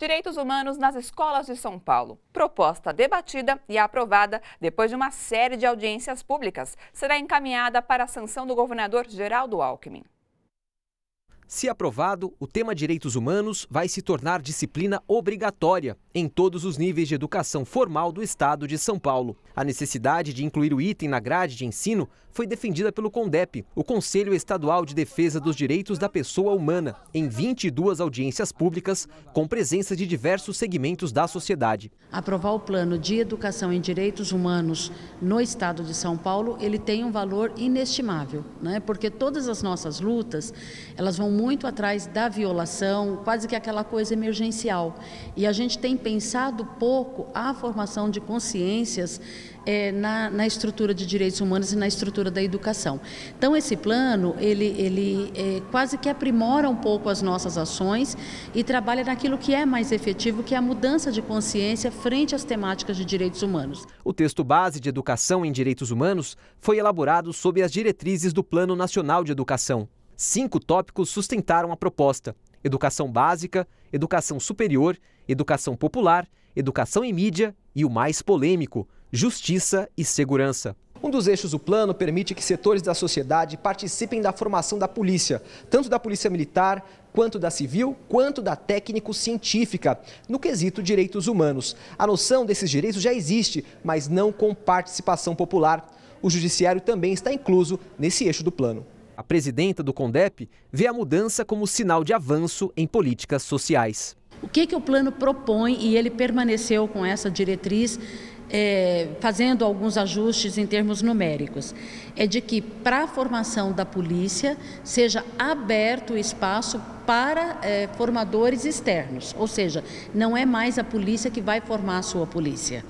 Direitos Humanos nas Escolas de São Paulo. Proposta debatida e aprovada depois de uma série de audiências públicas, será encaminhada para a sanção do governador Geraldo Alckmin. Se aprovado, o tema direitos humanos vai se tornar disciplina obrigatória em todos os níveis de educação formal do estado de São Paulo. A necessidade de incluir o item na grade de ensino foi defendida pelo CONDEP, o Conselho Estadual de Defesa dos Direitos da Pessoa Humana, em 22 audiências públicas, com presença de diversos segmentos da sociedade. Aprovar o plano de educação em direitos humanos no estado de São Paulo, ele tem um valor inestimável, né? porque todas as nossas lutas, elas vão muito atrás da violação, quase que aquela coisa emergencial. E a gente tem pensado pouco a formação de consciências é, na, na, estrutura de direitos humanos e na estrutura da educação. Então esse plano ele, ele é, quase que aprimora um pouco as nossas ações e trabalha naquilo que é mais efetivo, que é a mudança de consciência frente às temáticas de direitos humanos. O texto base de educação em direitos humanos foi elaborado sob as diretrizes do Plano Nacional de Educação. Cinco tópicos sustentaram a proposta: educação básica, educação superior, educação popular, educação e mídia e o mais polêmico, justiça e segurança. Um dos eixos do plano permite que setores da sociedade participem da formação da polícia, tanto da polícia militar, quanto da civil, quanto da técnico-científica, no quesito direitos humanos. A noção desses direitos já existe, mas não com participação popular. O judiciário também está incluso nesse eixo do plano a presidenta do CONDEP, vê a mudança como sinal de avanço em políticas sociais. O que, que o plano propõe e ele permaneceu com essa diretriz, é, fazendo alguns ajustes em termos numéricos? É de que, para a formação da polícia, seja aberto o espaço para é, formadores externos, ou seja, não é mais a polícia que vai formar a sua polícia.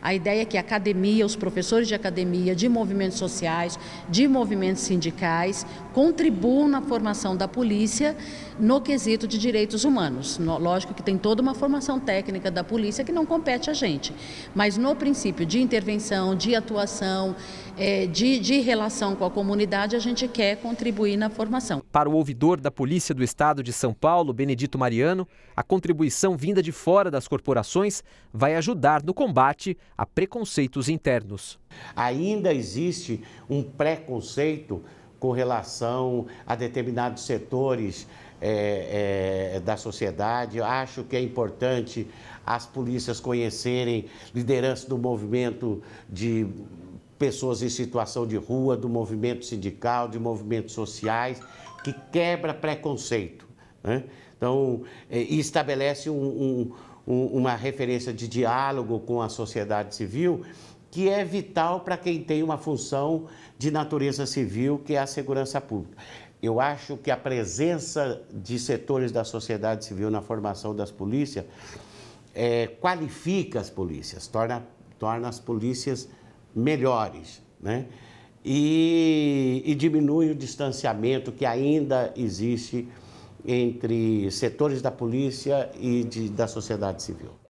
A ideia é que a academia, os professores de academia, de movimentos sociais, de movimentos sindicais, contribuam na formação da polícia no quesito de direitos humanos. Lógico que tem toda uma formação técnica da polícia que não compete a gente, mas no princípio de intervenção, de atuação, eh, de, de relação com a comunidade, a gente quer contribuir na formação. Para o ouvidor da Polícia do Estado de São Paulo, Benedito Mariano, a contribuição vinda de fora das corporações vai ajudar no combate a preconceitos internos. Ainda existe um preconceito com relação a determinados setores é, é, da sociedade. Eu acho que é importante as polícias conhecerem liderança do movimento de pessoas em situação de rua, do movimento sindical, de movimentos sociais, que quebra preconceito. Né? Então, é, estabelece um, um, um, uma referência de diálogo com a sociedade civil que é vital para quem tem uma função de natureza civil, que é a segurança pública. Eu acho que a presença de setores da sociedade civil na formação das polícias é, qualifica as polícias, torna, torna as polícias melhores, né? E, e diminui o distanciamento que ainda existe entre setores da polícia e de, da sociedade civil.